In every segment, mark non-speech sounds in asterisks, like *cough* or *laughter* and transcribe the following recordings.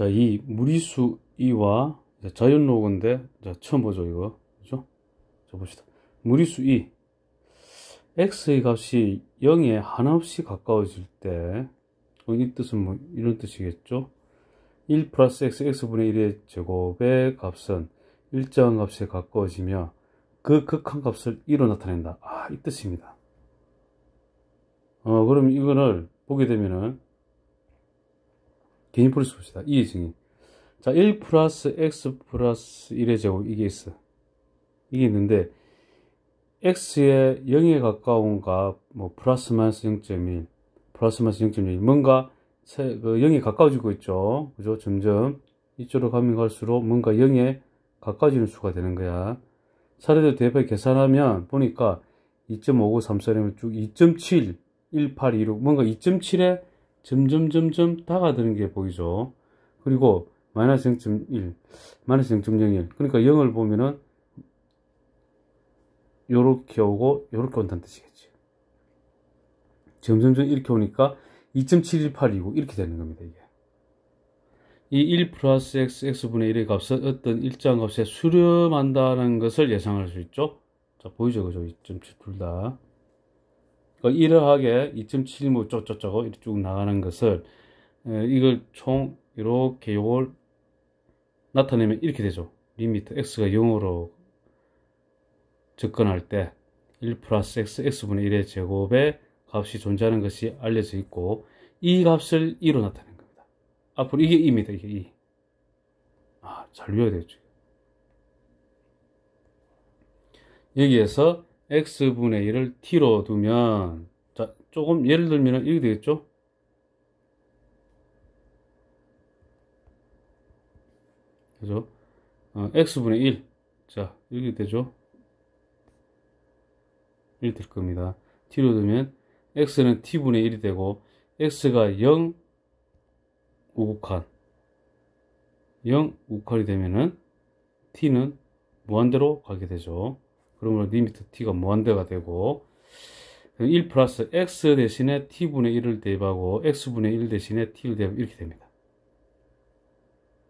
자, 이 무리수 2와 자연로그인데, 자, 처음 보죠, 이거. 그죠? 자, 봅시다. 무리수 2. x의 값이 0에 하나없이 가까워질 때, 어, 이 뜻은 뭐, 이런 뜻이겠죠? 1 플러스 x, x분의 1의 제곱의 값은 일정한 값에 가까워지며 그 극한 값을 1로 나타낸다. 아, 이 뜻입니다. 어, 그럼 이거를 보게 되면은 개인 버릴 수 없습니다. 2의 증인. 자, 1 플러스 x 플러스 1의 제곱, 이게 있어. 이게 있는데, x의 0에 가까운 값, 뭐, 플러스 마이너스 0.1, 플러스 마이너스 0.1, 뭔가 세, 그0에 가까워지고 있죠. 그죠? 점점 이쪽으로 가면 갈수록 뭔가 0에 가까워지는 수가 되는 거야. 사례들 대표해 계산하면 보니까 2.593사람면쭉 2.7, 1826, 뭔가 2.7에 점점 점점 다가드는 게 보이죠. 그리고 마이너스 0.1, 마이너스 0.01 그러니까 0을 보면은 요렇게 오고 요렇게 온다는 뜻이겠죠. 점점점 이렇게 오니까 2.718이고 이렇게 되는 겁니다. 이게. 이 1 플러스 x, x분의 1의 값은 어떤 일정 값에 수렴한다는 것을 예상할 수 있죠. 자, 보이죠? 그죠? 2.7 둘 다. 그 이러하게 2.75 쪼쪼쪼 이렇게 쭉 나가는 것을 이걸 총 이렇게 요걸 나타내면 이렇게 되죠. 리미트 x가 0으로 접근할 때 1 플러스 x, x분의 1의 제곱에 값이 존재하는 것이 알려져 있고 이 값을 2로 나타낸 겁니다. 앞으로 이게 2입니다. 이게 2. 아, 잘 외워야 되죠. 여기에서 x분의 1을 t로 두면 자 조금 예를 들면 이게 되겠죠? 그죠? 어, x분의 1. 자, 이렇게 되죠? 이렇게 될 겁니다. t로 두면 x는 t분의 1이 되고 x가 0 우국한 0 우국한이 되면은 t는 무한대로 가게 되죠. 그러므로 리미터 네 t가 무한대가 되고 1 플러스 x 대신에 t분의 1을 대입하고 x분의 1 대신에 t를 대입하면 이렇게 됩니다.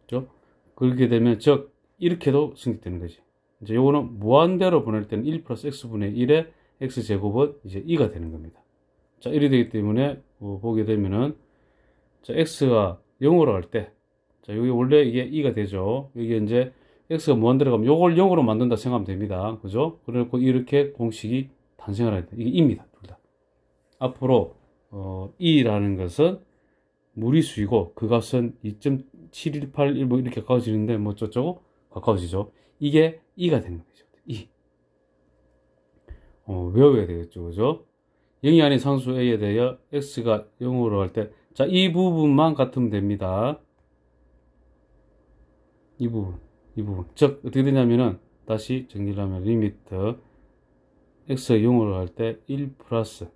그렇죠? 그렇게 되면 즉 이렇게도 승립되는 거지. 이제 요거는 무한대로 보낼 때는 1 플러스 x분의 1에 x제곱은 이제 2가 되는 겁니다. 자, 1이 되기 때문에 어, 보게 되면은 자, x가 0으로 갈 때, 자, 여기 원래 이게 2가 되죠. 여기 이제 x가 무한 들어가면 이걸 0으로 만든다 생각하면 됩니다. 그죠? 그래놓고 이렇게 공식이 탄생을 하게 돼. 이게 입니다. 둘 다. 앞으로 어, e라는 것은 무리수이고 그 값은 2.718 1 뭐 이렇게 가까워지는데 뭐어쩌고 가까워지죠. 이게 e가 되는 거죠. e. 어, 외워야 되겠죠. 그죠? 0이 아닌 상수 a에 대하여 x가 0으로 할때 자, 이 부분만 같으면 됩니다. 이 부분. 이 부분 즉 어떻게 되냐면은 다시 정리를 하면 리미트 x 의 0으로 할때1 플러스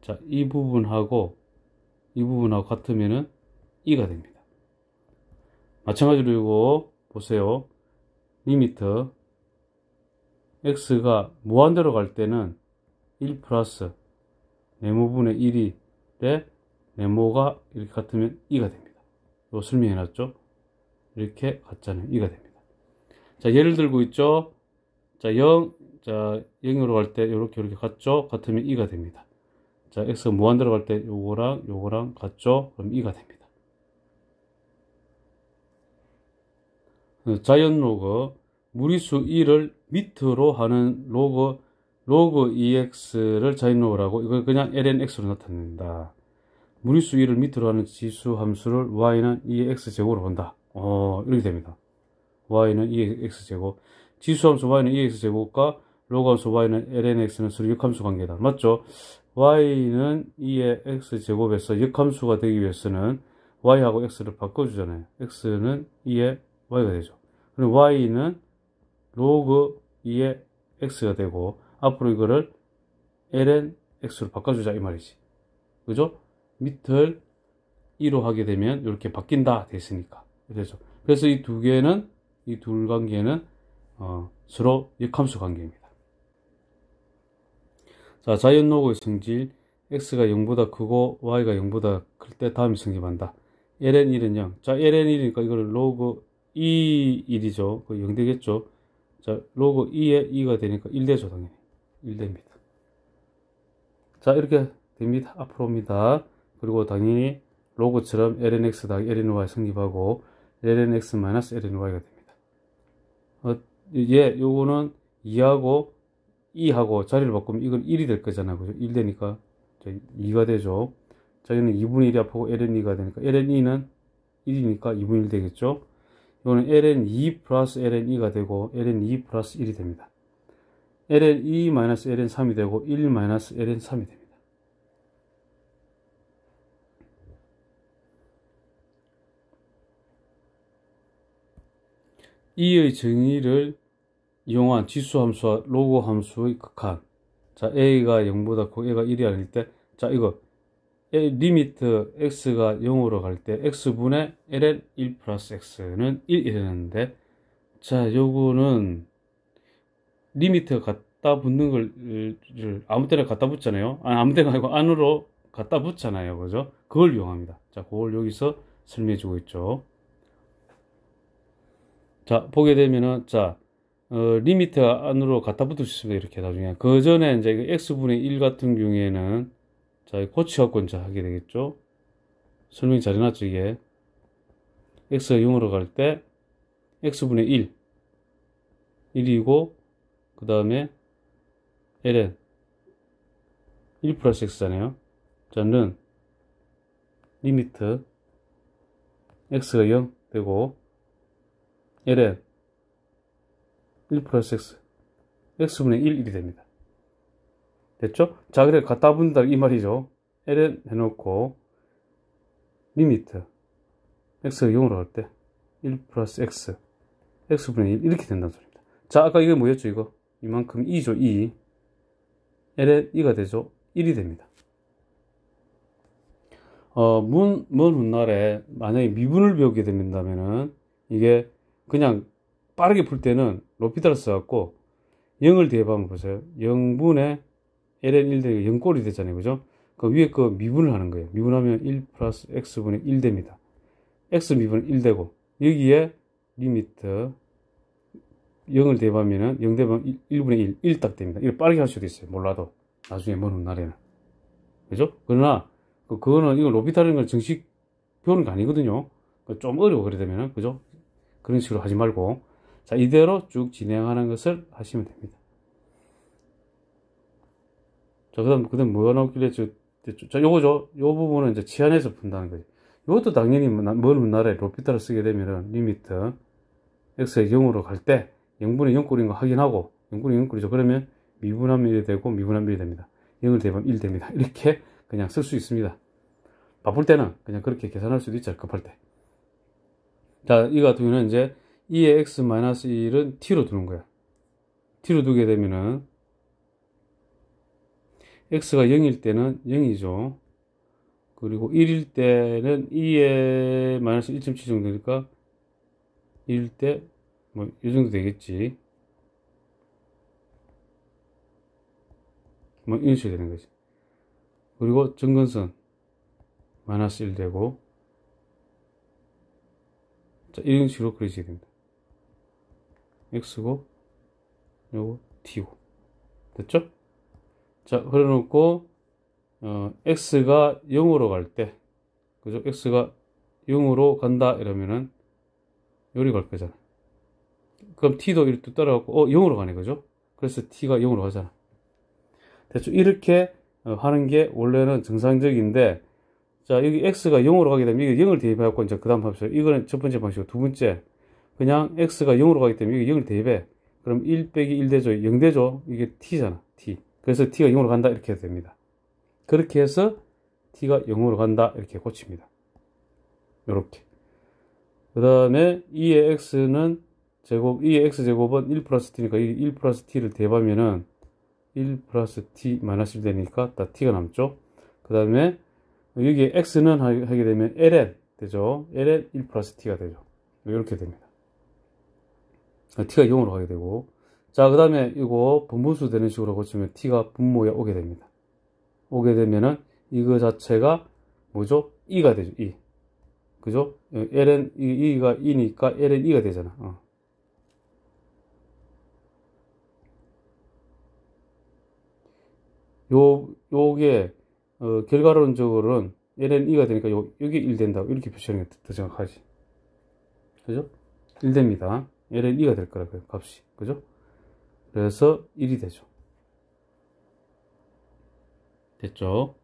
자 이 부분하고 이 부분하고 같으면은 2가 됩니다 마찬가지로 이거 보세요 리미트 x가 무한대로 갈 때는 1 플러스 네모분의 1이래 네모가 이렇게 같으면 2가 됩니다. 이거 설명해놨죠? 이렇게 같자는 2가 됩니다. 자, 예를 들고 있죠. 자, 0, 자, 0으로 갈 때 이렇게 이렇게 갔죠. 같으면 2가 됩니다. 자, x 무한 대로갈 때 요거랑 요거랑 같죠. 그럼 2가 됩니다. 자연 로그 무리수 1을 밑으로 하는 로그 로그 EX를 자연 로그라고 이걸 그냥 LNX로 나타낸다. 무리수 1을 밑으로 하는 지수 함수를 y는 EX제곱으로 본다. 어, 이렇게 됩니다. y는 e x 제곱 지수함수 y는 e x 제곱과 로그함수 y는 lnx는 서로 역함수 관계다. 맞죠? y는 e의 x 제곱에서 역함수가 되기 위해서는 y하고 x를 바꿔주잖아요. x는 2의 e y가 되죠. 그럼 y는 로그 2의 e x가 되고 앞으로 이거를 ln x로 바꿔주자 이 말이지. 그죠? 밑을 2로 하게 되면 이렇게 바뀐다 됐으니까. 그래 그래서 이 두 개는 이둘 관계는 어, 서로 역함수 관계입니다. 자, 자연 로고의 성질 x가 0보다 크고 y가 0보다 클 때 다음이 성립한다. ln1은 0. 자, ln1이니까 이거를 로그 2이죠그 0되겠죠. 자, 로그 2에 2가 되니까 1대죠, 당연히. 1대니다 자, 이렇게 됩니다. 앞으로입니다. 그리고 당연히 로그처럼 lnx 당 lny 성립하고 lnx-lny가 됩니다. 어, 예, 요거는 2하고 2하고 자리를 바꾸면 이건 1이 될 거잖아요. 그죠? 1 되니까 2가 되죠. 자리는 2분의 1이 앞하고 ln 2가 되니까 ln 2는 1이니까 2분의 1 되겠죠. 이거는 ln 2 플러스 ln 2가 되고 ln 2 플러스 1이 됩니다. ln 2 마이너스 ln 3이 되고 1 마이너스 ln 3이 됩니다. 이의 정의를 이용한 지수 함수와 로고 함수의 극한 자 a가 0보다 크고 a가 1이 아닐 때 자 이거 a, 리미트 x가 0으로 갈 때 x분의 ln 1 플러스 x는 1이 되는데 자 요거는 리미트 갖다 붙는 걸 아무 때나 갖다 붙잖아요 아니, 아무 때가 아니고 안으로 갖다 붙잖아요 그죠 그걸 이용합니다 자 그걸 여기서 설명해 주고 있죠 자, 보게 되면은, 자, 어, 리미트 안으로 갖다 붙을 수 있습니다. 이렇게 나중에. 그 전에 이제 그 X분의 1 같은 경우에는, 자, 고치하고 이제 하게 되겠죠. 설명이 잘 해놨죠, 이게. X가 0으로 갈 때, X분의 1. 1이고, 그 다음에, ln. 1 플러스 x잖아요. 저는 리미트 x가 0 되고 ln 1 플러스 x x분의 1, 1이 됩니다. 됐죠? 자, 그래 갖다 붙는다이 말이죠. ln 해놓고 리미트 x가 0으로 갈때1 플러스 x x분의 1 이렇게 된다는 소리입니다. 자, 아까 이게 뭐였죠? 이거 이만큼 2죠. 2 e. ln 2가 되죠. 1이 됩니다. 어, 문, 먼 훗날에 만약에 미분을 배우게 된다면은 이게 그냥 빠르게 풀 때는 로피타를 써갖고 0을 대입하면 보세요. 0분의 ln 1대 비 0꼴이 되잖아요. 그죠? 그 위에 그 미분을 하는 거예요. 미분하면 1 플러스 x분의 1 됩니다. x 미분 1 되고 여기에 리미트 0을 대입하면0대면 1, 분의 1, 1딱 됩니다. 이걸 빠르게 할 수도 있어요. 몰라도. 나중에 먼 훗날에는. 그죠? 그러나 그, 그거는 이거 로피타라는 걸 정식 표현은 아니거든요. 그 좀 어려워 그래 되면은 그죠? 그런 식으로 하지 말고 자 이대로 쭉 진행하는 것을 하시면 됩니다 자그 다음 그 다음 뭐가 나오길래 저, 요거죠 요 부분은 이제 치안에서 푼다는 거죠 이것도 당연히 먼 뭐, 나라에 로피타를 쓰게 되면은 리미트 x의 0으로 갈 때 0분의 0꼴인 거 확인하고 0분의 0꼴이죠 그러면 미분하면 이 되고 미분하면 이 됩니다 0을 대면 1 됩니다 이렇게 그냥 쓸 수 있습니다 바쁠 때는 그냥 그렇게 계산할 수도 있죠 급할 때 자, 이 같은 경우는 이제 2의 e x-1은 t로 두는 거야. t로 두게 되면은 x가 0일 때는 0이죠. 그리고 1일 때는 2의 1.7 정도니까 1일 때 뭐 이 정도 되겠지. 뭐 이런 식으 되는 거지. 그리고 정근선 1 되고 자, 이런 식으로 그려지게 됩니다. x고 요거 t고 됐죠? 자, 그려놓고 어, x가 0으로 갈 때 그죠? x가 0으로 간다 이러면은 요리 갈 거잖아. 그럼 t도 이렇게 따라가고 어 0으로 가네 그죠? 그래서 t가 0으로 가잖아. 대충 이렇게 어, 하는 게 원래는 정상적인데 자, 여기 x가 0으로 가게 되면 이게 0을 대입하고 해 이제 그 다음 합시다 이거는 첫 번째 방식이고 두 번째. 그냥 x가 0으로 가기 때문에 이게 0을 대입해. 그럼 1 빼기 1대죠0대죠 이게 t잖아. t. 그래서 t가 0으로 간다. 이렇게 해도 됩니다. 그렇게 해서 t가 0으로 간다. 이렇게 고칩니다. 이렇게그 다음에 2의 x는 제곱, 2의 x제곱은 1 플러스 t니까 1 플러스 t를 대입하면은 1 플러스 t 마이너스 1 되니까 다 t가 남죠. 그 다음에 여기 x는 하게 되면 ln 되죠. ln 1 플러스 t가 되죠. 이렇게 됩니다. t가 0으로 가게 되고 자 그 다음에 이거 분분수 되는 식으로 고치면 t가 분모에 오게 됩니다. 오게 되면은 이거 자체가 뭐죠? e가 되죠. e 그죠? ln e가 e니까 ln e가 되잖아. 어. 요 요게 어, 결과론적으로는 얘는 2가 되니까 요, 여기 1 된다고 이렇게 표시하는 게 더 정확하지. 그죠? 1 됩니다. 얘는 2가 될 거라고요. 값이. 그죠? 그래서 1이 되죠. 됐죠?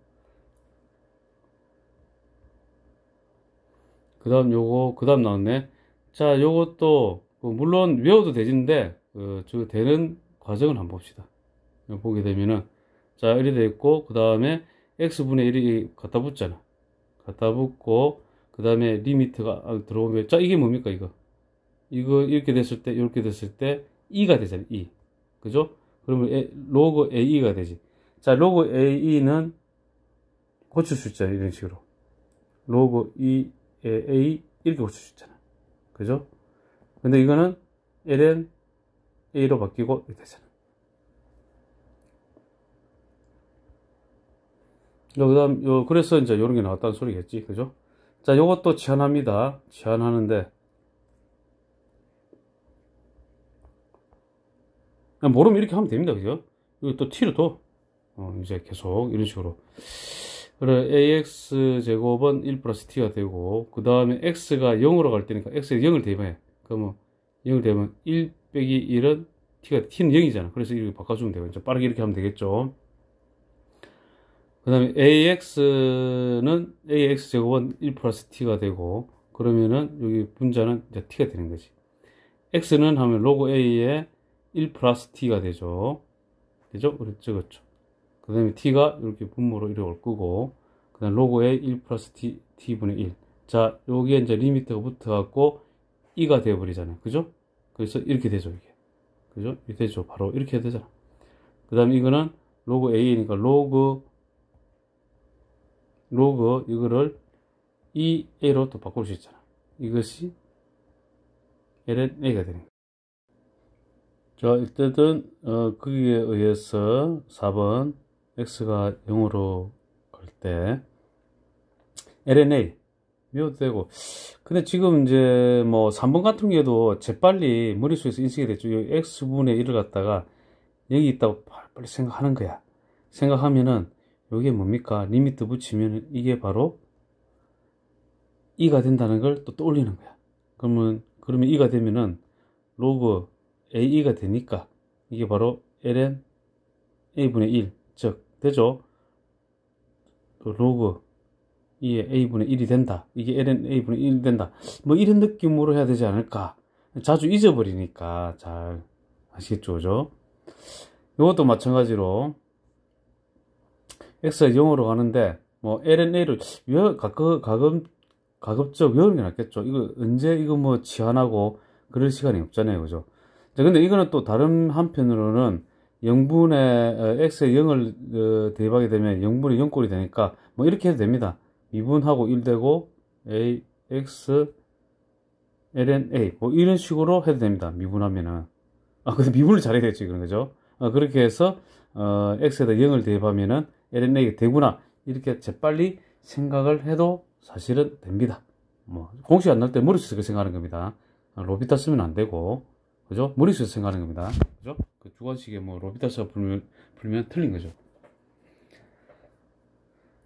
그 다음 요거, 그 다음 나왔네. 자, 요것도, 그 물론 외워도 되는데, 그, 어, 저 되는 과정을 한번 봅시다. 보게 되면은, 자, 이 되어 있고, 그 다음에 x분의 1이 갖다 붙잖아 갖다 붙고 그 다음에 리미트가 아, 들어오면 자 이게 뭡니까 이거 이거 이렇게 됐을 때 이렇게 됐을 때 2가 되잖아 2 e. 그죠? 그러면 A, 로그 AE가 되지 자 로그 AE는 고칠 수 있잖아 이런 식으로 로그 E A 이렇게 고칠 수 있잖아 그죠? 근데 이거는 LN A로 바뀌고 이렇게 되잖아 그 다음, 요, 그래서 이제 요런 게 나왔다는 소리겠지. 그죠? 자, 요것도 제한합니다. 제한하는데, 모르면 이렇게 하면 됩니다. 그죠? 이거 또 t로 또, 어, 이제 계속 이런 식으로. 그래, ax 제곱은 1 플러스 t가 되고, 그 다음에 x가 0으로 갈 때니까 x에 0을 대면 그러면 0을 대면 1 빼기 1은 t가, t는 0이잖아. 그래서 이렇게 바꿔주면 되고, 빠르게 이렇게 하면 되겠죠. 그 다음에 AX는 AX제곱은 1 플러스 T가 되고, 그러면은 여기 분자는 이제 T가 되는 거지. X는 하면 로그 A에 1 플러스 T가 되죠. 되죠? 우리 찍었죠. 그렇죠, 그 그렇죠. 다음에 T가 이렇게 분모로 이렇게 올 거고, 그 다음 로그 A 1 플러스 T, T분의 1. 자, 여기에 이제 리미트가 붙어갖고 2가 되어버리잖아요. 그죠? 그래서 이렇게 되죠, 이게. 그죠? 이렇게 되죠. 바로 이렇게 되잖아. 그 다음에 이거는 로그 A니까 로그 로그 이거를 EA로 또 바꿀 수 있잖아. 이것이 LNA가 되는 거야. 자, 일단은 어, 거기에 의해서 4번 X가 0으로 갈 때 LNA 미되고 근데 지금 이제 뭐 3번 같은 경우에도 재빨리 머릿속에서 인식이 됐죠. X분의 1을 갖다가 여기 있다고 빨리 생각하는 거야. 생각하면은 이게 뭡니까? 리미트 붙이면 이게 바로 2가 된다는 걸 또 떠올리는 거야. 그러면, 그러면 2가 되면은 로그 ae가 되니까 이게 바로 ln a분의 1. 즉, 되죠? 로그 이게 a분의 1이 된다. 이게 ln a분의 1이 된다. 뭐 이런 느낌으로 해야 되지 않을까. 자주 잊어버리니까 잘 아시겠죠? 그죠? 이것도 마찬가지로 X가 0으로 가는데 뭐 LNA로 가급, 가급, 가급적 외우는 게 낫겠죠. 이거 언제 이거 뭐 치환하고 그럴 시간이 없잖아요. 그죠? 자, 근데 이거는 또 다른 한편으로는 0분의 어, x의 0을 어, 대입하게 되면 0분의 0꼴이 되니까 뭐 이렇게 해도 됩니다. 미분하고 1 되고 a x ln a 뭐 이런 식으로 해도 됩니다. 미분하면은 아 근데 미분을 잘해야 되지 그런 거죠. 아, 그렇게 해서 어, x에다 0을 대입하면은 LNA가 되구나 이렇게 재빨리 생각을 해도 사실은 됩니다. 뭐 공식 안날 때 머릿속에서 생각하는 겁니다. 로비타 쓰면 안 되고 그죠? 머릿속에서 생각하는 겁니다. 그죠? 그 주관식에 뭐 로비타스가 면 풀면 틀린 거죠.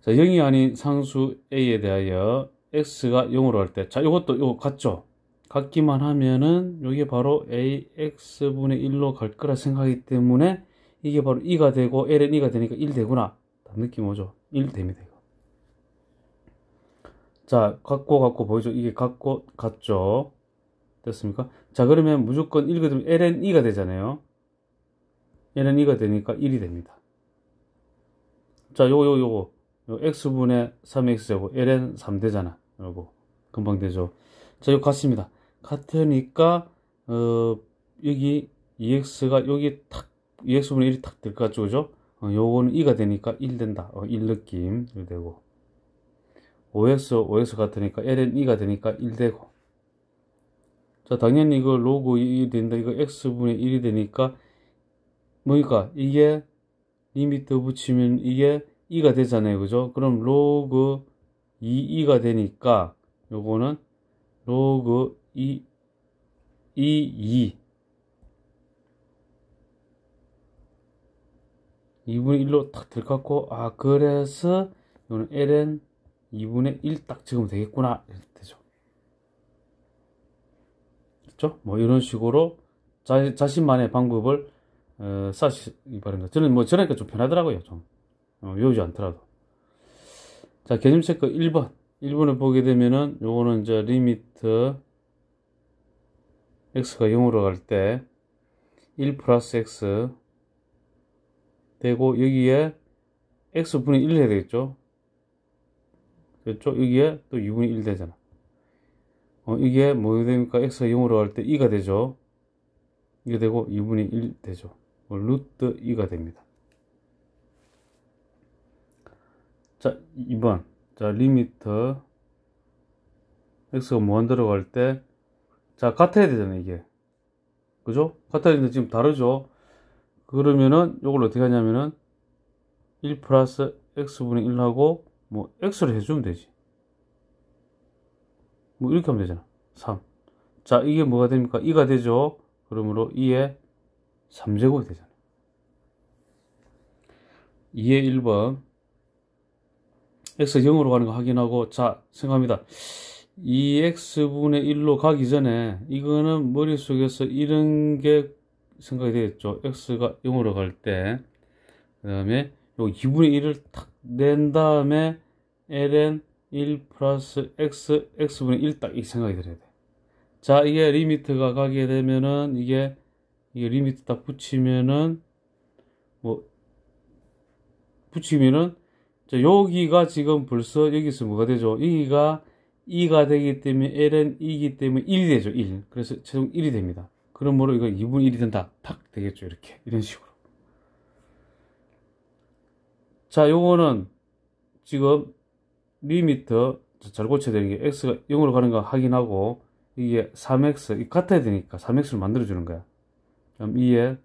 자, 0이 아닌 상수 A에 대하여 X가 0으로 할 때, 자, 이것도 이거 같죠? 같기만 하면은 이게 바로 AX분의 1로 갈 거라 생각하기 때문에 이게 바로 2가 되고 LN 2가 되니까 1 되구나. 다 느낌 오죠? 1 됩니다 이거 자 갖고 갖고 보이죠? 이게 갖고 갔죠 됐습니까? 자 그러면 무조건 읽어두면 LNE가 되잖아요 LNE가 되니까 1이 됩니다 자 요거 요거 요거 요 x분의 3x제곱 ln 3 되잖아 요거 금방 되죠 자 이거 같습니다 같으니까 어 여기 2x가 여기 탁 2x분의 1이 탁 될 것 같죠 그죠 어, 요거는 이가 되니까 1 된다. 어, 1 느낌. 이 되고. o s o s 같으니까 l n 2가 되니까 1 되고. 자, 당연히 이거 로그 2이 된다. 이거 X분의 1이 되니까 뭐니까 이게 리미터 붙이면 이게 2가 되잖아요. 그죠? 그럼 로그 2, 2가 되니까 요거는 로그 2, 2, 2. 2분의 1로 탁 들어갔고 아 그래서 이거는 ln 2분의 1 딱찍으면 되겠구나 이렇게 되죠 그렇죠? 뭐 이런 식으로 자, 자신만의 방법을 어, 쌓으시기 바랍니다 저는 뭐전러니까좀 편하더라고요 좀 어, 외우지 않더라도 자 개념 체크 1번 1번을 보게 되면은 요거는 이제 리미트 x가 0으로 갈 때 1 플러스 x 되고 여기에 x분의 1 해야 되겠죠 그렇죠 여기에 또 2분의 1 되잖아 어, 이게 뭐 됩니까 x가 0으로 갈 때 2가 되죠 이게 되고 2분의 1 되죠 어, 루트 2가 됩니다 자 2번 자 리미터 x가 무한 뭐 들어갈 때 자 같아야 되잖아요 이게 그죠? 같아야 되는데 지금 다르죠 그러면은 이걸 어떻게 하냐면은 1 플러스 x분의 1하고 뭐 x를 해주면 되지 뭐 이렇게 하면 되잖아 3. 자 이게 뭐가 됩니까? 2가 되죠. 그러므로 2의 3제곱이 되잖아 2의 1번 x 0으로 가는 거 확인하고 자 생각합니다. 2x분의 1로 가기 전에 이거는 머릿속에서 이런 게 생각이 되겠죠. x가 0으로 갈 때, 그 다음에 요 2분의 1을 탁 낸 다음에 ln 1 플러스 x, x분의 1 딱 이 생각이 들어야 돼. 자, 이게 리미트가 가게 되면은 이게, 이게 리미트 딱 붙이면은 뭐, 붙이면은 자, 여기가 지금 벌써 여기서 뭐가 되죠? 여기가 2가 되기 때문에 ln 2이기 때문에 1이 되죠. 1. 그래서 최종 1이 됩니다. 그러므로 이거 2분 1이 된다 탁 되겠죠 이렇게 이런 식으로 자 요거는 지금 리미터 잘 고쳐야 되는 게 x가 0으로 가는 거 확인하고 이게 3x 같아야 되니까 3x를 만들어 주는 거야 그럼 2에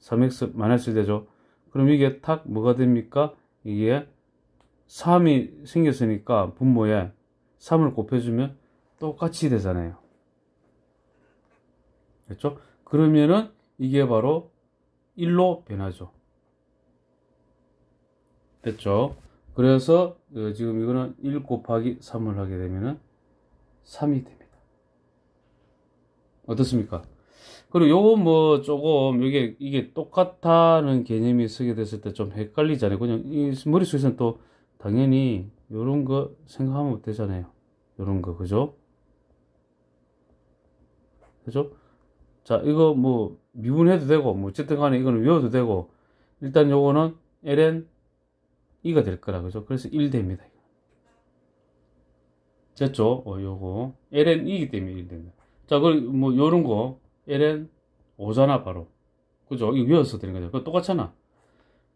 3x 마이너스 되죠 그럼 이게 탁 뭐가 됩니까 이게 3이 생겼으니까 분모에 3을 곱해주면 똑같이 되잖아요 됐죠? 그러면은 이게 바로 1로 변하죠. 됐죠? 그래서 어, 지금 이거는 1 곱하기 3을 하게 되면은 3이 됩니다. 어떻습니까? 그리고 요거 뭐 조금 이게 이게 똑같다는 개념이 쓰게 됐을 때 좀 헷갈리잖아요. 그냥 이 머릿속에서는 또 당연히 요런 거 생각하면 되잖아요. 요런 거 그죠? 그죠? 자 이거 뭐 미분해도 되고 뭐 어쨌든 간에 이거는 외워도 되고 일단 요거는 ln 2가 될 거라 그죠 그래서 1 됩니다 됐죠 어, 요거 ln 2이기 때문에 1 됩니다 자 그럼 뭐 요런 거 ln 5잖아 바로 그죠 이거 외워서 되는 거죠 그 똑같잖아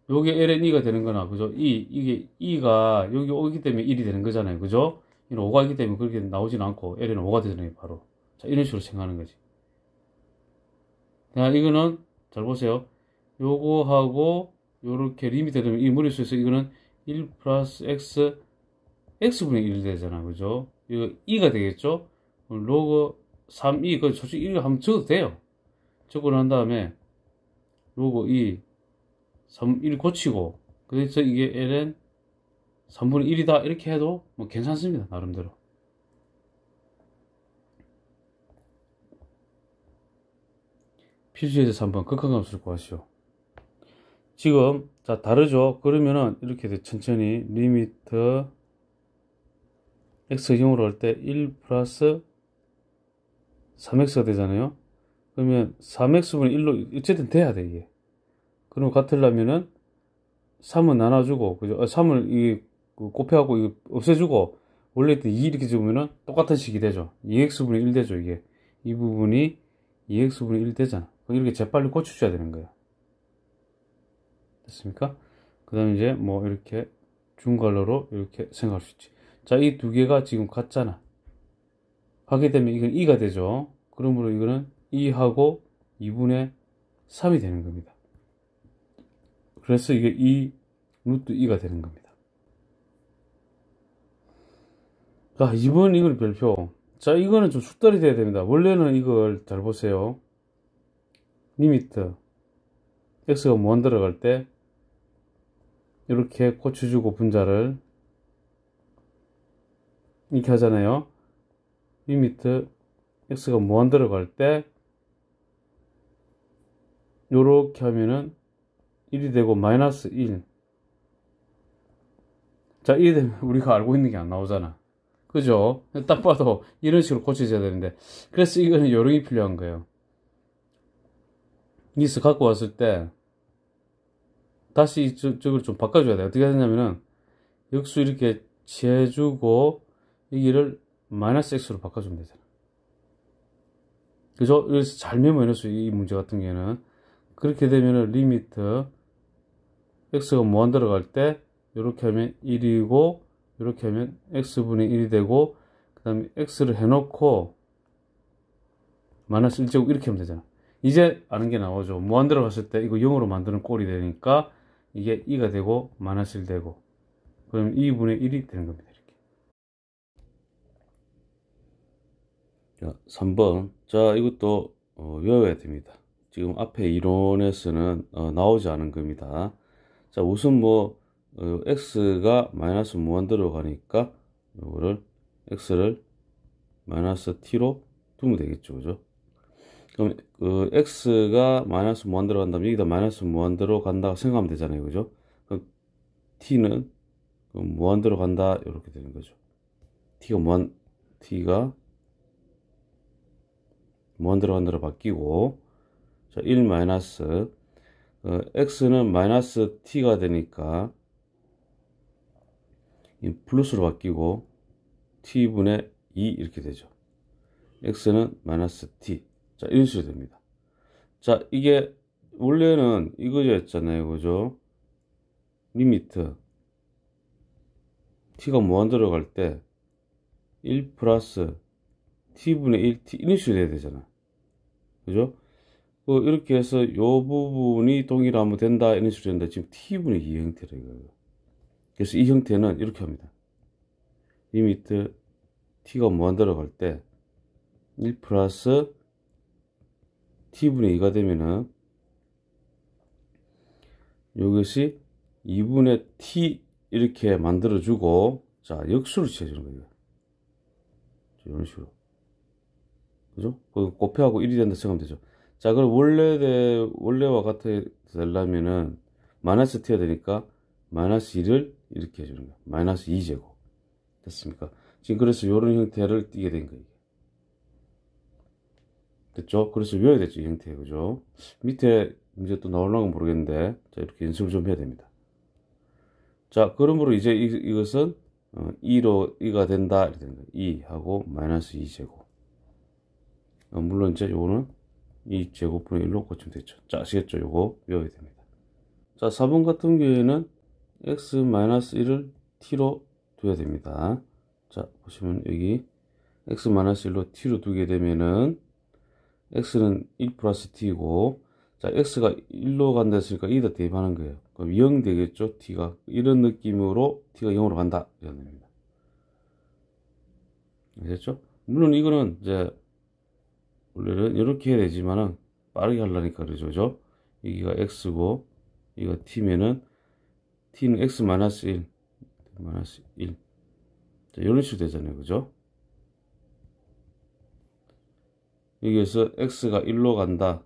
요게 ln 2가 되는 거나 그죠 이 이게 2가 여기 오기 때문에 1이 되는 거잖아요 그죠 이는 5가 있기 때문에 그렇게 나오진 않고 ln 5가 되잖아요 바로 자 이런 식으로 생각하는 거지 자, 이거는 잘 보세요. 요거하고 요렇게 리미트 되면 이 머릿수에서 이거는 1 플러스 x x분의 1이 되잖아. 그죠? 이거 2가 되겠죠? 로그 3 2, 그 솔직히 1 한번 적어도 돼요. 적고 난 다음에 로그 2 3 1 고치고 그래서 이게 ln 3분의 1이다 이렇게 해도 뭐 괜찮습니다. 나름대로. 필수에 대해서 한번 극한감수를 구하시오. 지금 자 다르죠? 그러면은 이렇게 돼. 천천히 리미터 x형으로 할 때 1 플러스 3x가 되잖아요. 그러면 3x분의 1로 어쨌든 돼야 돼 이게. 그럼 같으려면은 3은 나눠주고 그죠? 3을 아, 이 그 곱해갖고 이거 없애주고 원래 있던 2 이렇게 적으면은 똑같은 식이 되죠. 2 x 분이1 되죠 이게. 이 부분이 2 x 분이1 되잖아. 이렇게 재빨리 고쳐줘야 되는 거예요. 됐습니까? 그 다음에 이제 뭐 이렇게 중괄로로 이렇게 생각할 수 있지. 자, 이 두 개가 지금 같잖아. 하게 되면 이건 2가 되죠. 그러므로 이거는 2하고 2분의 3이 되는 겁니다. 그래서 이게 2 루트 2가 되는 겁니다. 자, 2번 이걸 별표. 자, 이거는 좀 숙달이 돼야 됩니다. 원래는 이걸 잘 보세요. 리미트 x가 무한 들어갈 때 이렇게 고쳐주고 분자를 이렇게 하잖아요 리미트 x가 무한 들어갈 때 요렇게 하면은 1이 되고 마이너스 1 자, 1이 되면 *laughs* 우리가 알고 있는 게 안 나오잖아. 그죠? 딱 봐도 이런 식으로 고쳐져야 되는데. 그래서 이거는 요령이 필요한 거예요. 니스 갖고 왔을 때 다시 이쪽을 좀 바꿔줘야 돼 어떻게 하냐면은 역수 이렇게 재주고 여기를 마이너스 x로 바꿔주면 되잖아. 그죠? 그래서 잘 메모해놨어요. 이 문제 같은 경우에는. 그렇게 되면은 리미트 x가 무한 들어갈 때 이렇게 하면 1이고 이렇게 하면 x분의 1이 되고 그 다음에 x를 해놓고 마이너스 1제곱 이렇게 하면 되잖아. 이제 아는 게 나오죠. 무한 들어갔을 때 이거 0으로 만드는 꼴이 되니까 이게 2가 되고 마이너스 되고 그럼 2분의 1이 되는 겁니다. 이렇게. 자, 3번. 자, 이것도 어, 외워야 됩니다. 지금 앞에 이론에서는 어, 나오지 않은 겁니다. 자, 우선 뭐 어, x가 마이너스 무한 들어가니까 이거를 x를 마이너스 t로 두면 되겠죠. 그죠? 그럼 그 x가 마이너스 무한대로 간다면 여기다 마이너스 무한대로 간다고 생각하면 되잖아요 그죠 그럼 t는 무한대로 간다 이렇게 되는 거죠 t가 무한 t가 무한대로 간다로 바뀌고 자, 1 마이너스 어, x는 마이너스 t가 되니까 이 플러스로 바뀌고 t분의 2 이렇게 되죠 x는 마이너스 t 자, 이런 식으 됩니다. 자, 이게 원래는 이거였잖아요. 그죠? 리미트. t가 무한 들어갈 때1 플러스 t분의 1t 이런 식으로 돼야 되잖아. 그죠? 그 이렇게 해서 요 부분이 동일하면 된다 이런 식으 된다. 지금 t분의 2 형태라 이거예요. 그래서 이 형태는 이렇게 합니다. 리미트 t가 무한 들어갈 때1 플러스 t분의 2가 되면은 이것이 2분의 t 이렇게 만들어주고 자 역수를 취해주는 거예요. 이런 식으로 그죠? 그거 곱해하고 1이 된다 생각하면 되죠. 자 그럼 원래 대, 원래와 같아 되려면은 마이너스 t 해야 되니까 마이너스 1을 이렇게 해주는 거예요. 마이너스 2제곱 됐습니까? 지금 그래서 이런 형태를 띄게 된 거예요. 됐죠? 그래서 외워야 되죠, 이 형태. 그죠? 밑에 이제 또 나오려면 모르겠는데, 자, 이렇게 연습을 좀 해야 됩니다. 자, 그러므로 이제 이, 것은 2로 어, 2가 된다. 이렇게 되는 2하고 마이너스 2제곱. 어, 물론 이제 요거는 2제곱분의 1로 고치면 되죠. 자, 아시겠죠? 요거 외워야 됩니다. 자, 4번 같은 경우에는 x 1을 t로 둬야 됩니다. 자, 보시면 여기 x 1로 t로 두게 되면은 x는 1 플러스 t이고 자 x가 1로 간다 했으니까 2다 대입하는 거예요 그럼 0 되겠죠 t가 이런 느낌으로 t가 0으로 간다 이런 겁니다 알겠죠? 물론 이거는 이제 원래는 이렇게 해야 되지만은 빠르게 하려니까 그러죠 그죠? 여기가 x고 이거 t면은 t는 x 1 1 자, 이런 식으로 되잖아요 그죠? 여기에서 x가 1로 간다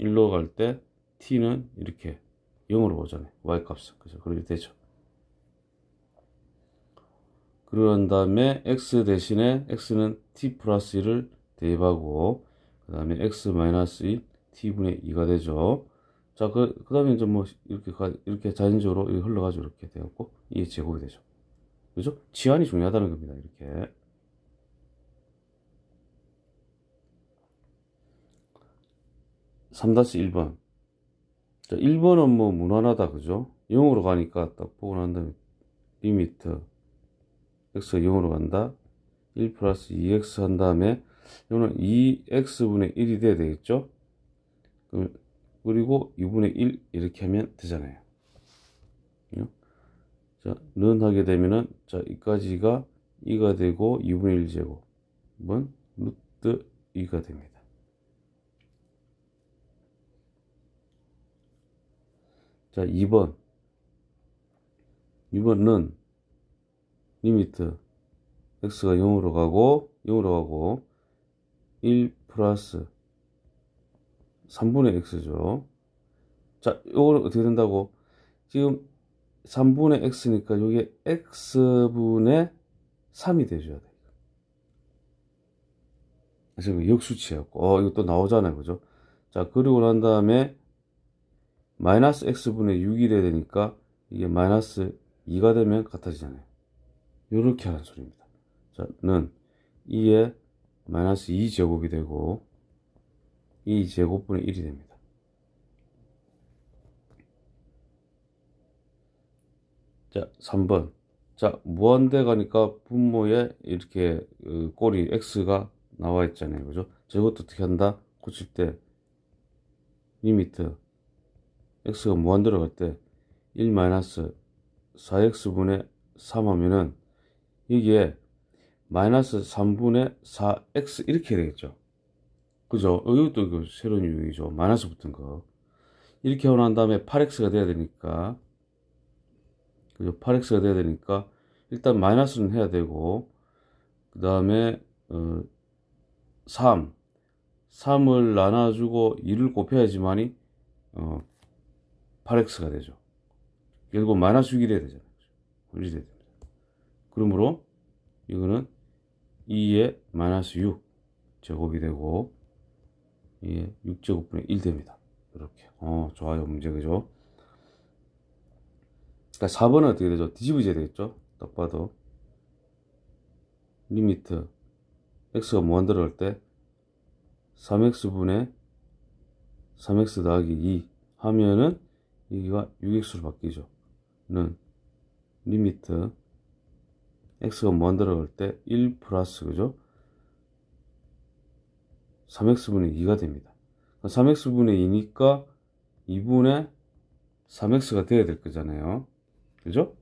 1로 갈 때 t는 이렇게 0으로 보잖아요 y값은 그래 그렇게 되죠 그런 다음에 x 대신에 x는 t 플러스 1을 대입하고 그 다음에 x 마이너스 1 t분의 2가 되죠 자, 그, 그 다음에 이제 뭐, 이렇게, 가, 이렇게 자연적으로 흘러가지고 이렇게 되었고, 이게 제곱이 되죠. 그죠? 지안이 중요하다는 겁니다. 이렇게. 3-1번. 자, 1번은 뭐 무난하다, 그죠? 0으로 가니까 딱 보고 난 다음에 리미터. x가 0으로 간다. 1 플러스 2x 한 다음에 이거는 2x분의 1이 돼야 되겠죠? 그리고 2분의 1 이렇게 하면 되잖아요. 자, 는 하게 되면은 자, 이까지가 2가 되고 2분의 1 제곱. 은 루트 2가 됩니다. 자, 2번. 2번은 리미트 x가 0으로 가고 0으로 가고 1 플러스 3분의 x죠. 자, 요거 어떻게 된다고? 지금 3분의 x니까 이게 x분의 3이 되줘야 돼. 지금 역수치였고, 어, 이거 또 나오잖아요. 그죠? 자, 그리고 난 다음에 마이너스 x분의 6이래 되니까 이게 마이너스 2가 되면 같아지잖아요. 요렇게 하는 소리입니다. 자, 는 2에 마이너스 2제곱이 되고 2제곱분의 1이 됩니다. 자, 3번. 자, 무한대 가니까 분모에 이렇게 그 꼬리 x가 나와 있잖아요. 그죠? 자, 이도 어떻게 한다? 고칠 때 리미트 x가 무한대로 갈때 1-4x분의 3 하면은 여기에 마이너스 3분의 4x 이렇게 되겠죠. 그죠? 이것도 그 새로운 유형이죠. 마이너스 붙은 거. 이렇게 하고 난 다음에 8x가 돼야 되니까 그죠? 8x가 돼야 되니까 일단 마이너스는 해야 되고 그 다음에 어, 3 3을 나눠주고 2를 곱해야지만이 어, 8x가 되죠. 결국 마이너스 6이 돼야 되잖아요. 분리돼야 됩니다. 그러므로 이거는 2의 마이너스 6 제곱이 되고 2의 6제곱분의 1 됩니다. 이렇게. 어, 좋아요. 문제 그죠? 그러니까 4번은 어떻게 되죠? 뒤집어져야 되겠죠? 딱 봐도. 리미트 x가 무한 뭐 들어갈 때 3x분의 3x 더하기 2 하면은 여기가 6x로 바뀌죠. 는 리미트 x가 무한 뭐 들어갈 때1 플러스 그죠? 3x분의 2가 됩니다. 3x분의 2니까 2분의 3x가 돼야 될 거잖아요. 그죠?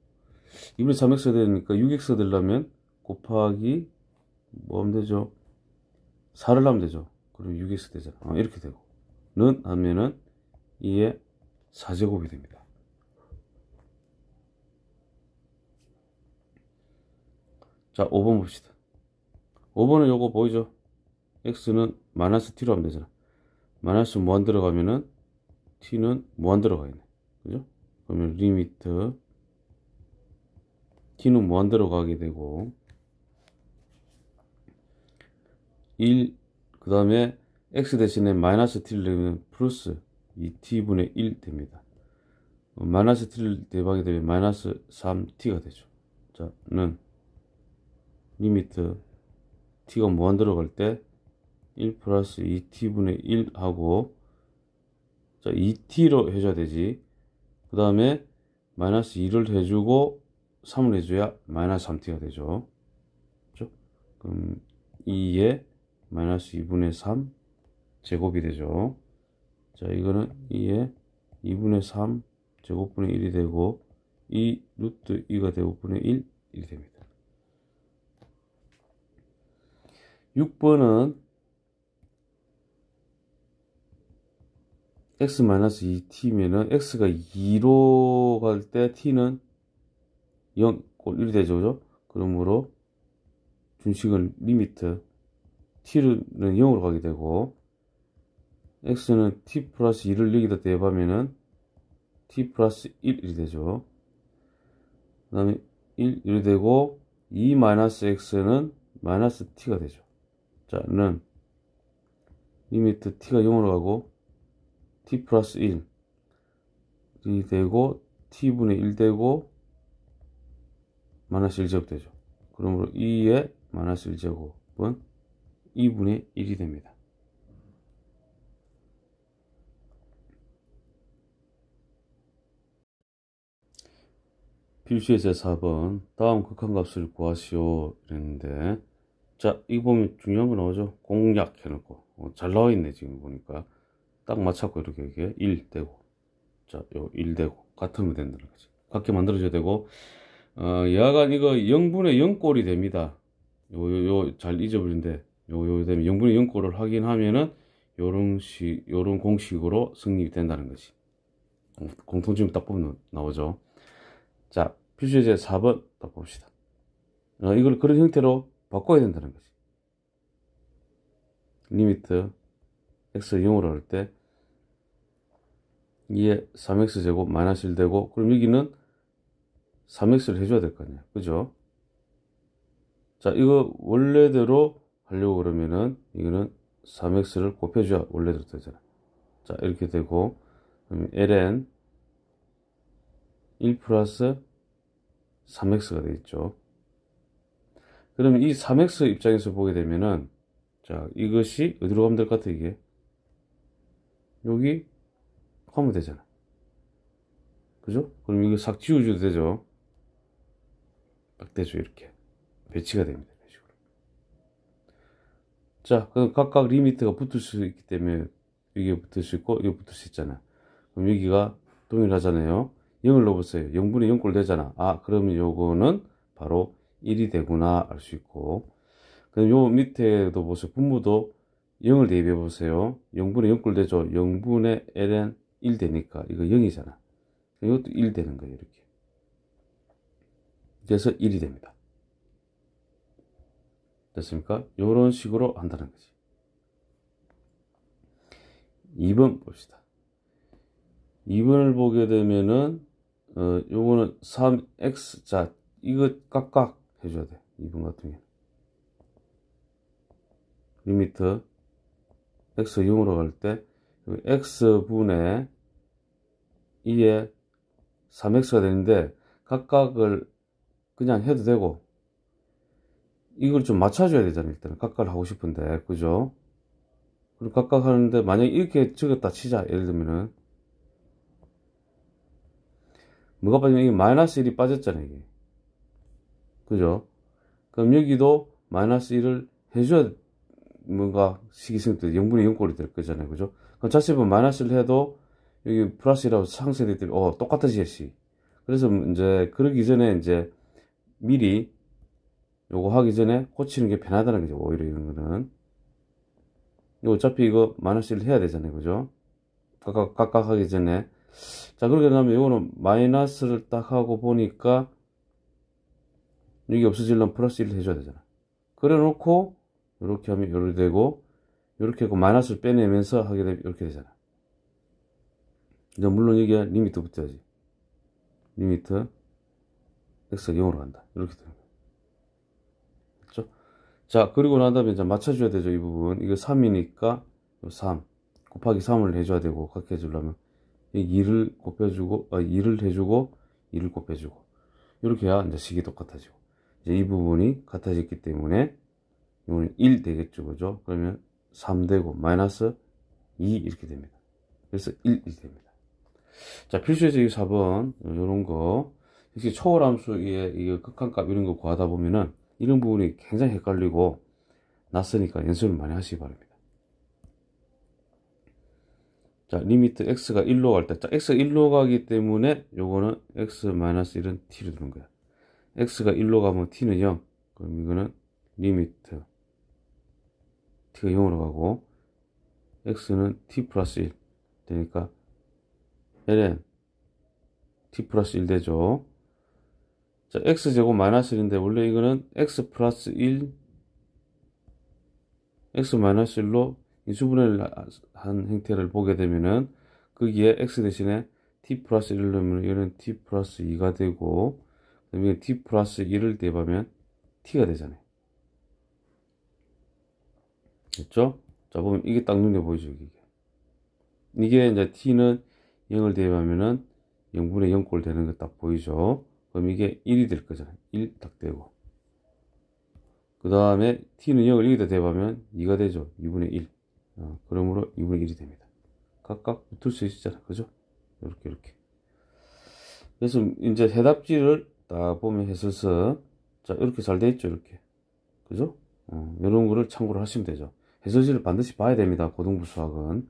2분의 3x가 되니까 6x가 되려면 곱하기 뭐 하면 되죠? 4를 하면 되죠. 그럼 6x 되잖아. 어, 이렇게 되고. 는 하면은 2에 4제곱이 됩니다. 자, 5번 봅시다. 5번은 요거 보이죠? x는 마이너스 t로 하면 되잖아. 마이너스 무한 들어가면은 t는 무한 들어가 있네. 그죠? 그러면 리미트 t는 무한 들어가게 되고 1, 그 다음에 x 대신에 마이너스 t를 넣으면 플러스 2t분의 1 됩니다. 어, 마이너스 t를 대박이 되면 마이너스 3t가 되죠. 자, 는 리미트 t가 무한 들어갈 때 1 플러스 2t분의 1 하고 자 2t로 해줘야 되지 그 다음에 마이너스 2를 해주고 3을 해줘야 마이너스 3t가 되죠 그죠 그럼 2에 마이너스 2분의 3 제곱이 되죠 자 이거는 2에 2분의 3 제곱분의 1이 되고 2 루트 2가 제곱분의 1이 됩니다. 6번은 x-2t면은 x가 2로 갈 때 t는 0, 1이 되죠. 그죠? 그러므로 준식은 리미트 t는 0으로 가게 되고 x는 t 플러스 2를 여기다 대입하면은 t 플러스 1이 되죠. 그 다음에 1, 1이 되고 2 마이너스 x는 마이너스 t가 되죠. 자, 는 리미트 t가 0으로 가고 t 플러스 1이 되고 t분의 1 되고 마이너스 1제곱 되죠. 그러므로 2의 마이너스 1제곱은 2분의 1이 됩니다. 필수의제 4번 다음 극한값을 구하시오 이랬는데 자 이거 보면 중요한 거 나오죠 공략 해놓고 어, 잘 나와 있네 지금 보니까 딱 맞췄고 이렇게 이게 1 되고 자요 1 되고 같으면 된다는 거지 같게 만들어줘야 되고 어, 야간 이거 0분의 0꼴이 됩니다 요요 잘 잊어버린데 요 요 되면 0분의 0꼴을 확인하면은 요런 식 요런 공식으로 승립이 된다는 거지 공통점 딱 보면 나오죠 자, 필수제 4번 딱 봅시다. 어, 이걸 그런 형태로 바꿔야 된다는 거지. 리미트 x 0으로 할때 2에 3x 제곱 마이너스 1 되고 그럼 여기는 3x를 해줘야 될 거 아니야. 그죠? 자, 이거 원래대로 하려고 그러면은 이거는 3x를 곱해줘야 원래대로 되잖아. 자, 이렇게 되고 ln 1 플러스 3x가 되겠죠. 그러면이 3x 입장에서 보게 되면은 자 이것이 어디로 가면 될 것 같아 이게 여기 가면 되잖아 그죠? 그럼 이거 싹 지워줘도 되죠 딱 되죠 이렇게 배치가 됩니다 이런 식으로 자 그럼 각각 리미트가 붙을 수 있기 때문에 이게 붙을 수 있고 여기 붙을 수 있잖아 그럼 여기가 동일하잖아요 0을 넣어보세요. 0분의 0꼴 되잖아. 아, 그러면 요거는 바로 1이 되구나 알 수 있고. 그럼 요 밑에도 보세요. 분모도 0을 대입해 보세요. 0분의 0꼴 되죠. 0분의 ln 1 되니까 이거 0이잖아. 이것도 1 되는 거예요. 이렇게. 그래서 1이 됩니다. 됐습니까? 이런 식으로 한다는 거지. 2번 봅시다. 2번을 보게 되면은 어, 요거는 3x. 자, 이거 깍깍 해줘야 돼. 이분 같은 경우. 리미터. x 0으로 갈 때, 그 x분의 2에 3x가 되는데, 각각을 그냥 해도 되고, 이걸 좀 맞춰줘야 되잖아요. 일단은 각각을 하고 싶은데, 그죠? 그리고 각각 하는데, 만약 이렇게 적었다 치자. 예를 들면은, 뭐가 빠지면 이게 마이너스 1이 빠졌잖아요. 이게. 그죠? 그럼 여기도 마이너스 1을 해줘야 뭔가 시기승때 0분의 0꼴이 될 거잖아요. 그죠? 그럼 자세히 보면 마이너스를 해도 여기 플러스라고 상쇄되기 어, 똑같은 제시. 그래서 이제 그러기 전에 이제 미리 요거 하기 전에 고치는 게 편하다는 거죠. 오히려 이런 거는. 어차피 이거 마이너스를 해야 되잖아요. 그죠? 각각, 각각 하기 전에 자 그렇게 되면 이거는 마이너스를 딱 하고 보니까 여기 없어질려면 플러스 1을 해줘야 되잖아 그래 놓고 이렇게 하면 이렇게 되고 이렇게 하고 마이너스를 빼내면서 하게 되면 이렇게 되잖아 이제 물론 여기에 리미트 붙여야지 리미트 x가 0으로 간다 이렇게 되는 거죠자 그렇죠? 그리고 난 다음에 이제 맞춰줘야 되죠 이 부분 이거 3이니까 3 곱하기 3을 해줘야 되고 각게 해주려면 일을 곱해주고 아, 어, 일을 해주고 일을 곱해주고 이렇게 해야 이제 식이 똑같아지고 이제 이 부분이 같아졌기 때문에 이거는 1 되겠죠 그죠 그러면 3 되고 마이너스 2 이렇게 됩니다 그래서 1, 이렇게 됩니다 자 필수에서 4번 요런 거 특히 초월함수의 이게 극한값 이런 거 구하다 보면은 이런 부분이 굉장히 헷갈리고 낯서니까 연습을 많이 하시기 바랍니다 자, 리미트 x가 1로 갈 때, 자, x가 1로 가기 때문에 요거는 x-1은 t로 두는 거야. x가 1로 가면 t는 0. 그럼 이거는 리미트 t가 0으로 가고 x는 t 플러스 1 되니까 ln t 플러스 1 되죠. 자, x제곱 마이너스 1인데 원래 이거는 x 플러스 1 x 마이너스 1로 인수분해를 한 행태를 보게 되면은 거기에 x 대신에 t 플러스 1을 넣으면 이는 t 플러스 2가 되고 그다음에 t 플러스 1을 대입하면 t가 되잖아요. 됐죠? 자 보면 이게 딱 눈에 보이죠 이게. 이게 이제 t는 0을 대입하면은 0분의 0 꼴 되는 거 딱 보이죠? 그럼 이게 1이 될 거잖아요. 1 딱 되고. 그 다음에 t는 0을 여기다 대입하면 2가 되죠. 2분의 1. 어, 그러므로 2분의 1이 됩니다. 각각 붙을 수 있잖아. 그죠? 이렇게 이렇게. 그래서 이제 해답지를 다 보면 해설서 자 이렇게 잘 돼 있죠. 이렇게. 그죠? 어, 이런 거를 참고를 하시면 되죠. 해설지를 반드시 봐야 됩니다. 고등부 수학은.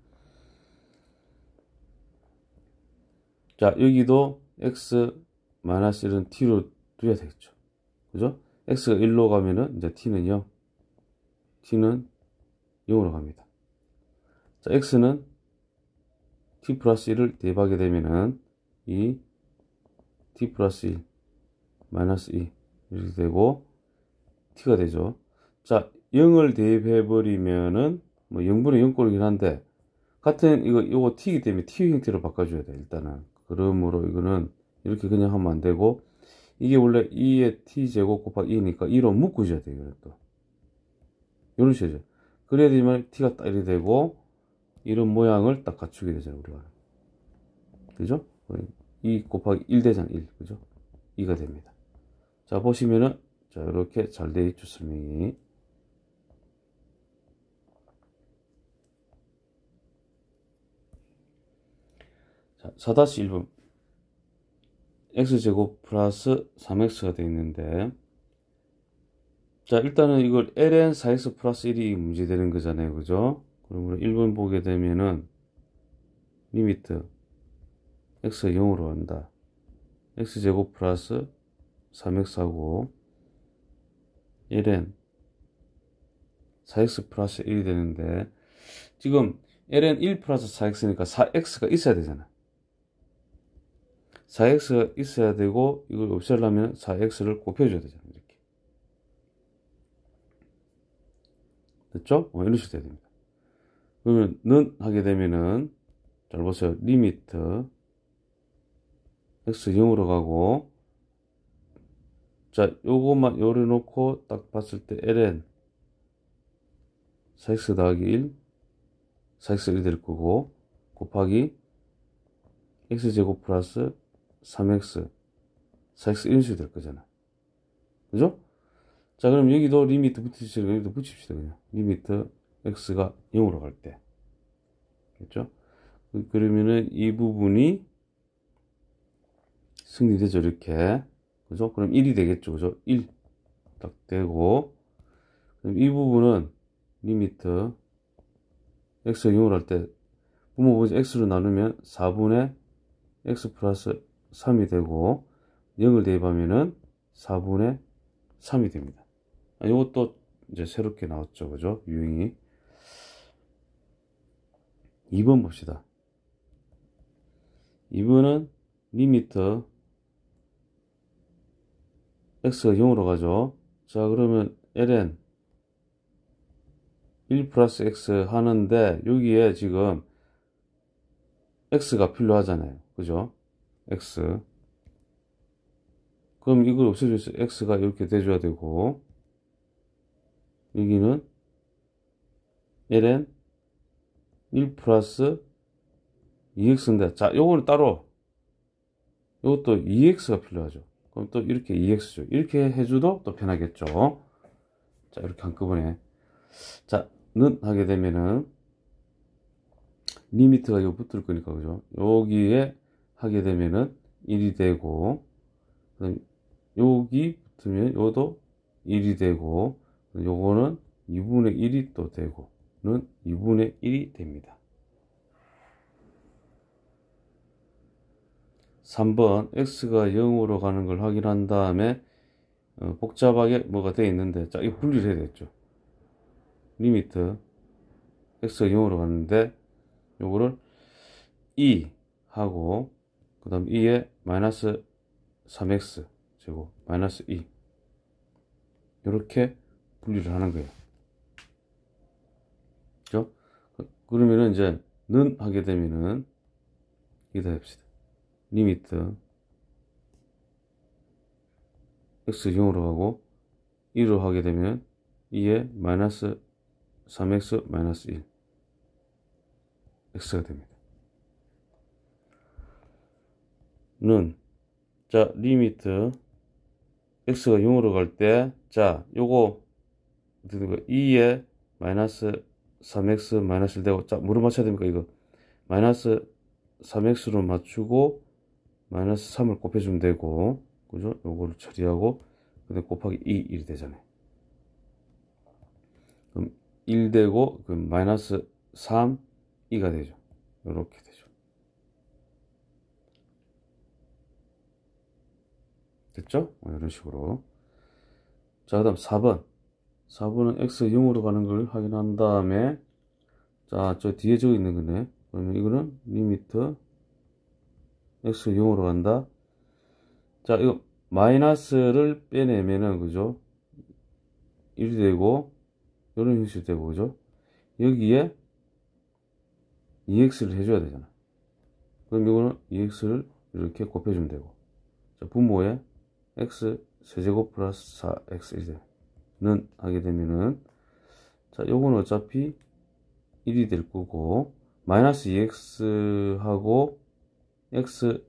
자 여기도 x 마이너스 1은 t로 둬야 되겠죠. 그죠? x가 1로 가면은 이제 t는 요 t는 0으로 갑니다. 자, x는 t 플러스 1을 대입하게 되면은 이 t 플러스 1 마이너스 2 이렇게 되고 t가 되죠. 자, 0을 대입해 버리면은 뭐 0분의 0꼴이긴 한데 같은 이거 이거 t이기 때문에 t 형태로 바꿔줘야 돼 일단은 그러므로 이거는 이렇게 그냥 하면 안 되고 이게 원래 2의 t 제곱 곱하기 2니까 2로 묶어줘야 돼요. 이런 또 이런 식이죠. 그래야 되면 t가 딸이 되고 이런 모양을 딱 갖추게 되잖아요 우리가 그죠? 2 곱하기 1 되잖아요 1 그죠? 2가 됩니다 자 보시면은 자 이렇게 잘 되어 있죠 설명이 자 4-1번 x제곱 플러스 3x가 되어 있는데 자 일단은 이걸 ln 4x 플러스 1이 문제되는 거잖아요 그죠 그러므로 1번 보게 되면은 리미트 x 0으로 한다. x제곱 플러스 3x하고 ln 4x 플러스 1이 되는데 지금 ln 1 플러스 4x니까 4x가 있어야 되잖아. 4x가 있어야 되고 이걸 없애려면 4x를 곱해줘야 되잖아. 이렇게. 됐죠? 어, 이런 식으로 돼야 됩니다. 그러면 는 하게 되면은 잘 보세요. 리미트 x 0으로 가고 자 요것만 열어 놓고 딱 봤을 때 ln 4x 더하기 1 4x 1될 거고 곱하기 x제곱 플러스 3x 4x 1수 될 거잖아 그죠? 자 그럼 여기도 리미트 붙이시는 여기도 붙입시다 그냥 리미트 x가 0으로 갈 때. 그죠 그, 그러면은 이 부분이 승리되죠, 이렇게. 그죠? 그럼 1이 되겠죠, 그죠? 1. 딱 되고. 그럼 이 부분은 리미트 x가 0으로 할 때, 분모분에 x로 나누면 4분의 x 플러스 3이 되고, 0을 대입하면은 4분의 3이 됩니다. 이것도 아, 이제 새롭게 나왔죠, 그죠? 유행이 2번 봅시다. 2번은 리미터 x가 0으로 가죠. 자 그러면 ln 1 플러스 x 하는데 여기에 지금 x가 필요하잖아요. 그죠? x 그럼 이걸 없애줘서 x가 이렇게 돼줘야 되고 여기는 ln 1 플러스 2x인데 자 요거는 따로 요것도 2x가 필요하죠 그럼 또 이렇게 2x죠 이렇게 해줘도 또 편하겠죠 자 이렇게 한꺼번에 자는 하게 되면은 리미트가 여기 붙을 거니까 그죠 여기에 하게 되면은 1이 되고 그럼 여기 붙으면 요도 1이 되고 요거는 2분의 1이 또 되고 는 2분의 1이 됩니다. 3번 x가 0으로 가는 걸 확인한 다음에 어, 복잡하게 뭐가 되어 있는데 자 이거 분리를 해야 되겠죠. 리미트 x가 0으로 가는데 요거를 2 하고 그 다음 2에 마이너스 3x 제곱 마이너스 2 이렇게 분리를 하는 거예요. 그러면은 이제 는 하게 되면은 이다 합시다. 리미트 x 0으로 하고 1로 하게 되면 2에 마이너스 3x 마이너스 1 x가 됩니다. 는 자, 리미트 x가 0으로 갈 때 자, 요거 어 2에 마이너스 3x 마이너스를 고자 물어 맞춰야 됩니까 이거 마이너스 3x로 맞추고 마이너스 3을 곱해주면 되고 그죠? 요거를 처리하고 근데 곱하기 2 1이 되잖아요 그럼 1 되고 그 마이너스 3 2가 되죠 이렇게 되죠 됐죠? 뭐 이런 식으로 자그 다음 4번 4번은 x 0으로 가는 걸 확인한 다음에 자 저 뒤에 적어 있는 거네 그러면 이거는 리미터 x 0으로 간다 자 이거 마이너스를 빼내면은 그죠 1이 되고 이런 형식이 되고 그죠 여기에 2x를 해줘야 되잖아 그럼 이거는 2x를 이렇게 곱해주면 되고 자, 분모에 x 세제곱 플러스 4x 이제 는 하게 되면은 자 요건 어차피 1이 될 거고 마이너스 2x 하고 x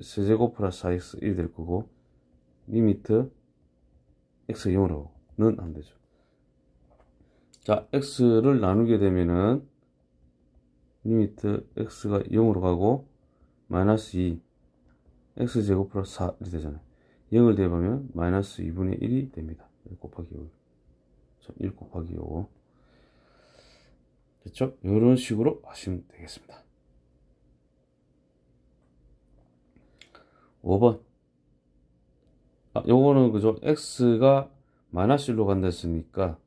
세제곱 플러스 4x 1이 될 거고 리미트 x 0으로는 안 되죠 자 x를 나누게 되면은 리미트 x가 0으로 가고 마이너스 2 x제곱 플러스 4이 되잖아요 0을 대보면 마이너스 2분의 1이 됩니다. 1 곱하기 5. 1 곱하기 5. 됐죠? 이런 식으로 하시면 되겠습니다. 5번. 아, 요거는 그죠? x가 마이너스 1로 간다 했으니까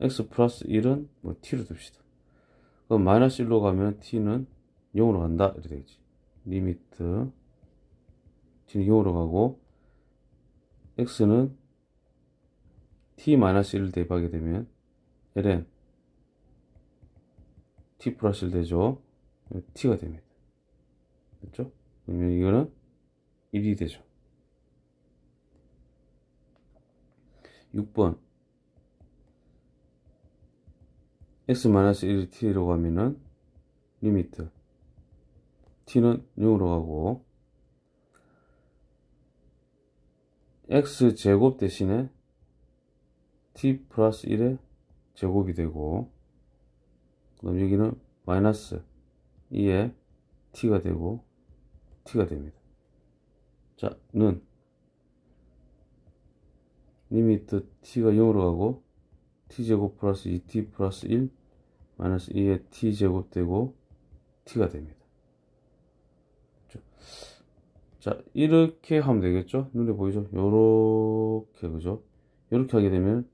x 플러스 1은 뭐 t로 둡시다. 그럼 마이너스 1로 가면 t는 0으로 간다. 이렇게 되겠지. 리미트 길기으로 가고 x는 t-1을 대입하게 되면 ln t 플러스 1 되죠. t가 됩니다. 됐죠? 그러면 이거는 1이 되죠. 6번 x-1t로 가면은 리미트 t는 0으로 가고 x제곱 대신에 t 플러스 1의 제곱이 되고 그럼 여기는 마이너스 2의 t가 되고 t가 됩니다. 자, 는 리미트 t가 0으로 가고 t제곱 플러스 2t 플러스 1 마이너스 2의 t제곱 되고 t가 됩니다. 자 이렇게 하면 되겠죠 눈에 보이죠 요렇게 그죠 요렇게 하게 되면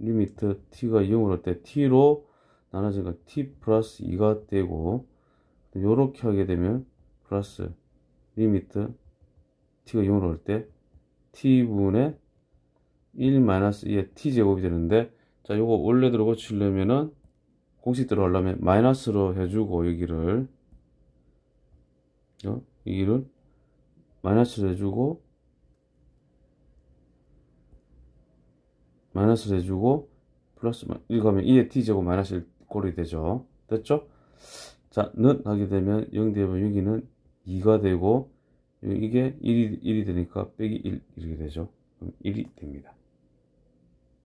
리미트 t가 0으로 할때 t로 나눠지니까 t 플러스 2가 되고 요렇게 하게 되면 플러스 리미트 t가 0으로 할때 t분의 1 마이너스 2의 t제곱이 되는데 자 요거 원래대로 고치려면은 공식대로 하려면 마이너스로 해주고 여기를 어? 여기를 마이너스를 해주고 마이너스를 해주고 플러스 이거 하면 2의 t제곱 마이너스 1꼴이 되죠 됐죠? 자, 는 하게 되면 0대면 6이는 2가 되고 이게 1이, 1이 되니까 빼기 1 이렇게 되죠 그럼 1이 됩니다